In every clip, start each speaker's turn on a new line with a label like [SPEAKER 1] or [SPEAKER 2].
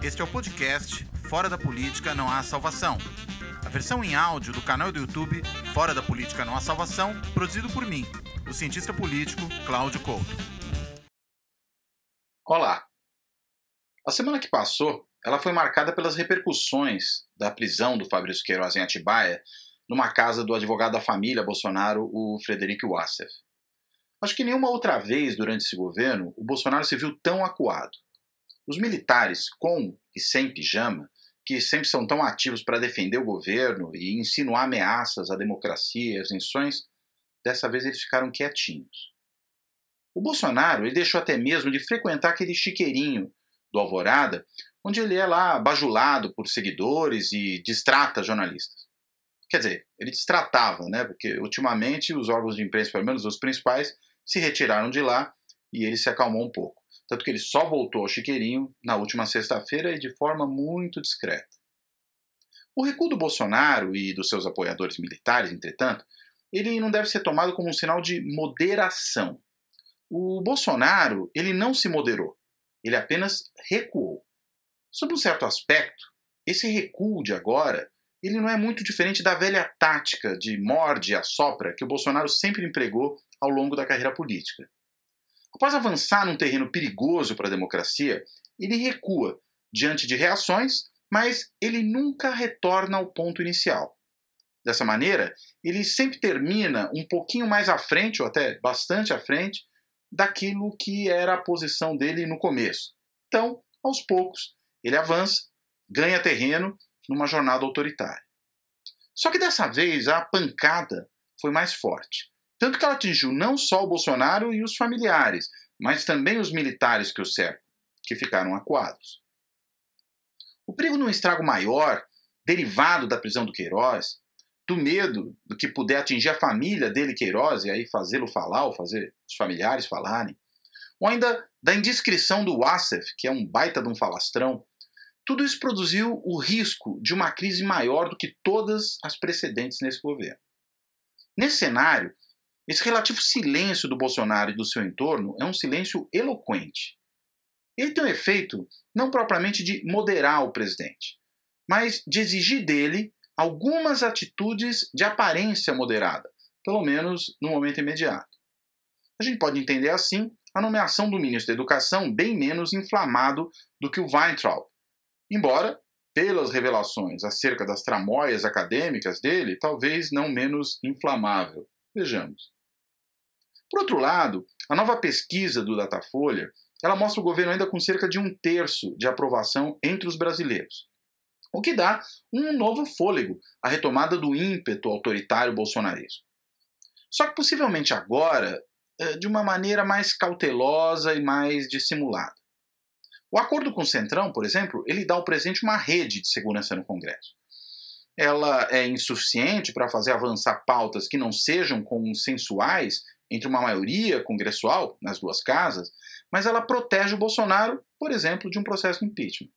[SPEAKER 1] Este é o podcast Fora da Política Não Há Salvação. A versão em áudio do canal do YouTube Fora da Política Não Há Salvação, produzido por mim, o cientista político Cláudio Couto. Olá. A semana que passou, ela foi marcada pelas repercussões da prisão do Fabrício Queiroz em Atibaia, numa casa do advogado da família Bolsonaro, o Frederico Wassef. Acho que nenhuma outra vez durante esse governo o Bolsonaro se viu tão acuado. Os militares com e sem pijama, que sempre são tão ativos para defender o governo e insinuar ameaças à democracia e às nações, dessa vez eles ficaram quietinhos. O Bolsonaro ele deixou até mesmo de frequentar aquele chiqueirinho do Alvorada, onde ele é lá bajulado por seguidores e distrata jornalistas. Quer dizer, ele distratava, né? Porque ultimamente os órgãos de imprensa, pelo menos os principais, se retiraram de lá e ele se acalmou um pouco tanto que ele só voltou ao Chiqueirinho na última sexta-feira e de forma muito discreta. O recuo do Bolsonaro e dos seus apoiadores militares, entretanto, ele não deve ser tomado como um sinal de moderação. O Bolsonaro, ele não se moderou, ele apenas recuou. Sob um certo aspecto, esse recuo de agora, ele não é muito diferente da velha tática de morde e assopra que o Bolsonaro sempre empregou ao longo da carreira política. Após avançar num terreno perigoso para a democracia, ele recua diante de reações, mas ele nunca retorna ao ponto inicial. Dessa maneira, ele sempre termina um pouquinho mais à frente, ou até bastante à frente, daquilo que era a posição dele no começo. Então, aos poucos, ele avança, ganha terreno numa jornada autoritária. Só que dessa vez a pancada foi mais forte. Tanto que ela atingiu não só o Bolsonaro e os familiares, mas também os militares que o cercam, que ficaram acuados. O perigo de é um estrago maior, derivado da prisão do Queiroz, do medo do que puder atingir a família dele, Queiroz, e aí fazê-lo falar ou fazer os familiares falarem, ou ainda da indiscrição do Wassef, que é um baita de um falastrão, tudo isso produziu o risco de uma crise maior do que todas as precedentes nesse governo. Nesse cenário, esse relativo silêncio do Bolsonaro e do seu entorno é um silêncio eloquente. Ele tem um efeito não propriamente de moderar o presidente, mas de exigir dele algumas atitudes de aparência moderada, pelo menos no momento imediato. A gente pode entender assim a nomeação do ministro da Educação bem menos inflamado do que o Weintraub, embora, pelas revelações acerca das tramóias acadêmicas dele, talvez não menos inflamável. Vejamos. Por outro lado, a nova pesquisa do Datafolha ela mostra o governo ainda com cerca de um terço de aprovação entre os brasileiros, o que dá um novo fôlego à retomada do ímpeto autoritário bolsonarismo. Só que possivelmente agora é, de uma maneira mais cautelosa e mais dissimulada. O acordo com o Centrão, por exemplo, ele dá ao presidente uma rede de segurança no Congresso. Ela é insuficiente para fazer avançar pautas que não sejam consensuais entre uma maioria congressual nas duas casas, mas ela protege o Bolsonaro, por exemplo, de um processo de impeachment.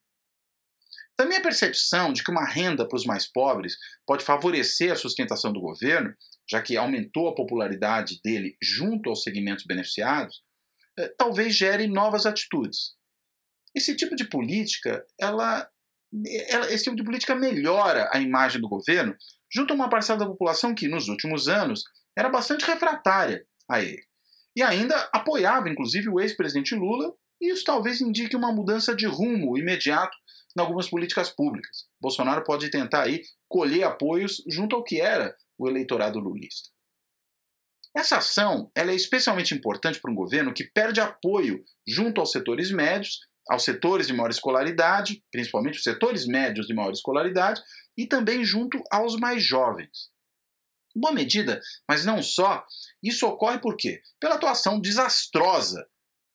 [SPEAKER 1] Também então, a percepção de que uma renda para os mais pobres pode favorecer a sustentação do governo, já que aumentou a popularidade dele junto aos segmentos beneficiados, eh, talvez gere novas atitudes. Esse tipo de política, ela, ela, esse tipo de política melhora a imagem do governo junto a uma parcela da população que nos últimos anos era bastante refratária a ele. E ainda apoiava, inclusive, o ex-presidente Lula, e isso talvez indique uma mudança de rumo imediato em algumas políticas públicas. Bolsonaro pode tentar aí colher apoios junto ao que era o eleitorado lulista. Essa ação é especialmente importante para um governo que perde apoio junto aos setores médios, aos setores de maior escolaridade, principalmente os setores médios de maior escolaridade, e também junto aos mais jovens boa medida, mas não só. Isso ocorre por quê? Pela atuação desastrosa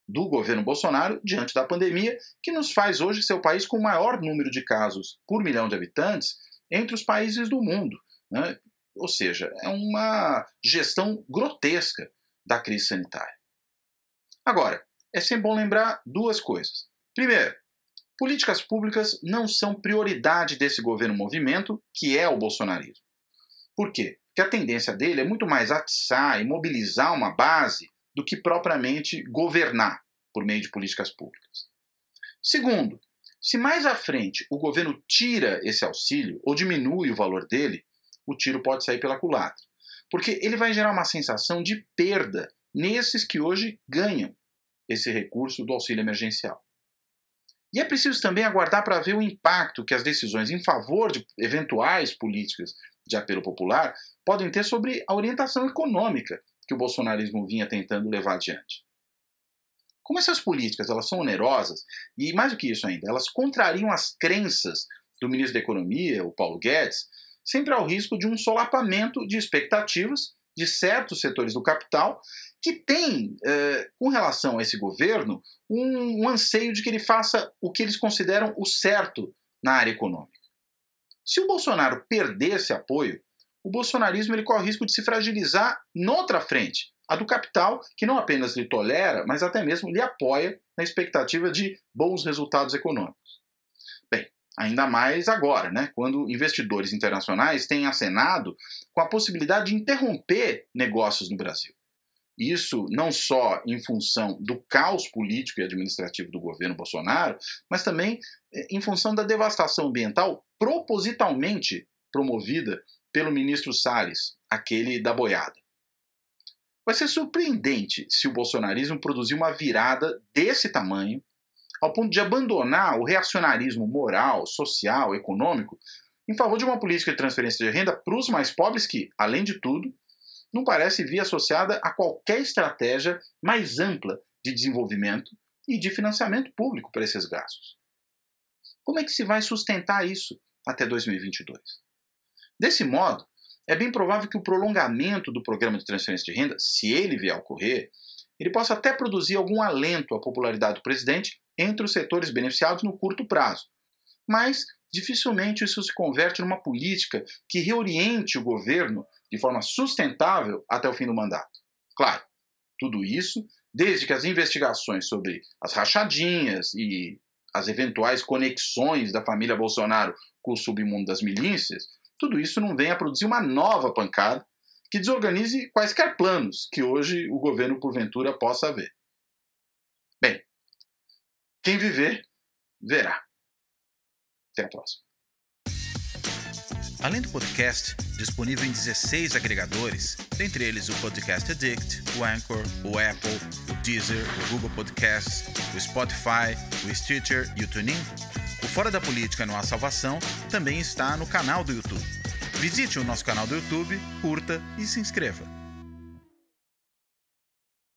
[SPEAKER 1] do governo Bolsonaro diante da pandemia, que nos faz hoje ser o país com o maior número de casos por milhão de habitantes entre os países do mundo. Né? Ou seja, é uma gestão grotesca da crise sanitária. Agora, é sempre bom lembrar duas coisas. Primeiro, políticas públicas não são prioridade desse governo movimento, que é o bolsonarismo. Por quê? que a tendência dele é muito mais atiçar e mobilizar uma base do que propriamente governar por meio de políticas públicas. Segundo, se mais à frente o governo tira esse auxílio ou diminui o valor dele, o tiro pode sair pela culatra, porque ele vai gerar uma sensação de perda nesses que hoje ganham esse recurso do auxílio emergencial. E é preciso também aguardar para ver o impacto que as decisões em favor de eventuais políticas de apelo popular podem ter sobre a orientação econômica que o bolsonarismo vinha tentando levar adiante. Como essas políticas elas são onerosas, e mais do que isso ainda, elas contrariam as crenças do ministro da Economia, o Paulo Guedes, sempre ao risco de um solapamento de expectativas de certos setores do capital que têm, eh, com relação a esse governo, um, um anseio de que ele faça o que eles consideram o certo na área econômica. Se o Bolsonaro perder esse apoio, o bolsonarismo ele corre o risco de se fragilizar noutra frente, a do capital, que não apenas lhe tolera, mas até mesmo lhe apoia na expectativa de bons resultados econômicos. Bem, ainda mais agora, né, quando investidores internacionais têm acenado com a possibilidade de interromper negócios no Brasil. Isso não só em função do caos político e administrativo do governo Bolsonaro, mas também eh, em função da devastação ambiental propositalmente promovida pelo ministro Salles, aquele da boiada. Vai ser surpreendente se o bolsonarismo produzir uma virada desse tamanho, ao ponto de abandonar o reacionarismo moral, social, econômico, em favor de uma política de transferência de renda para os mais pobres que, além de tudo, não parece vir associada a qualquer estratégia mais ampla de desenvolvimento e de financiamento público para esses gastos. Como é que se vai sustentar isso até 2022? Desse modo, é bem provável que o prolongamento do programa de transferência de renda, se ele vier a ocorrer, ele possa até produzir algum alento à popularidade do presidente entre os setores beneficiados no curto prazo, mas dificilmente isso se converte numa política que reoriente o governo de forma sustentável até o fim do mandato. Claro, tudo isso desde que as investigações sobre as rachadinhas e as eventuais conexões da família Bolsonaro com o submundo das milícias, tudo isso não venha a produzir uma nova pancada que desorganize quaisquer planos que hoje o governo porventura possa haver. Bem, quem viver, verá. Até a próxima. Além do podcast, disponível em 16 agregadores, dentre eles o Podcast Addict, o Anchor, o Apple, o Deezer, o Google Podcasts, o Spotify, o Stitcher e o TuneIn, o Fora da Política Não Há Salvação também está no canal do YouTube. Visite o nosso canal do YouTube, curta e se inscreva.